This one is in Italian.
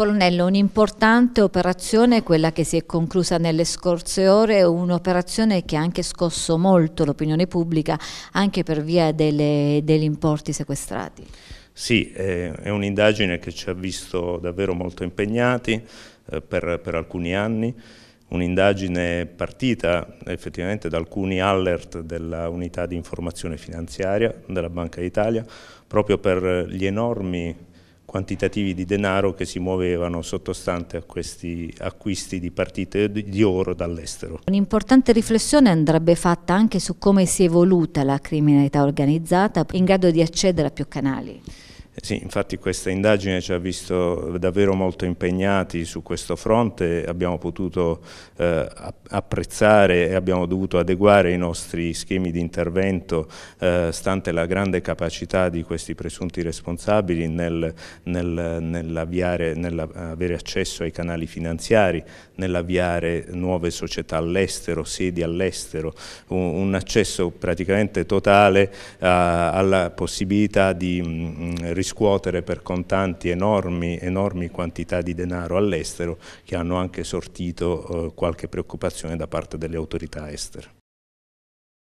Colonnello, un'importante operazione, quella che si è conclusa nelle scorse ore, un'operazione che ha anche scosso molto l'opinione pubblica, anche per via delle, degli importi sequestrati. Sì, è un'indagine che ci ha visto davvero molto impegnati eh, per, per alcuni anni, un'indagine partita effettivamente da alcuni alert della unità di informazione finanziaria della Banca d'Italia, proprio per gli enormi quantitativi di denaro che si muovevano sottostante a questi acquisti di partite di oro dall'estero. Un'importante riflessione andrebbe fatta anche su come si è evoluta la criminalità organizzata in grado di accedere a più canali. Eh sì, infatti questa indagine ci ha visto davvero molto impegnati su questo fronte, abbiamo potuto eh, apprezzare e abbiamo dovuto adeguare i nostri schemi di intervento eh, stante la grande capacità di questi presunti responsabili nel, nel, nell'avere accesso ai canali finanziari, nell'avviare nuove società all'estero, sedi all'estero, un, un, accesso praticamente totale eh, alla possibilità di mh, mm, riscuotere per contanti enormi, enormi quantità di denaro all'estero che hanno anche sortito eh, qualche preoccupazione da parte delle autorità estere.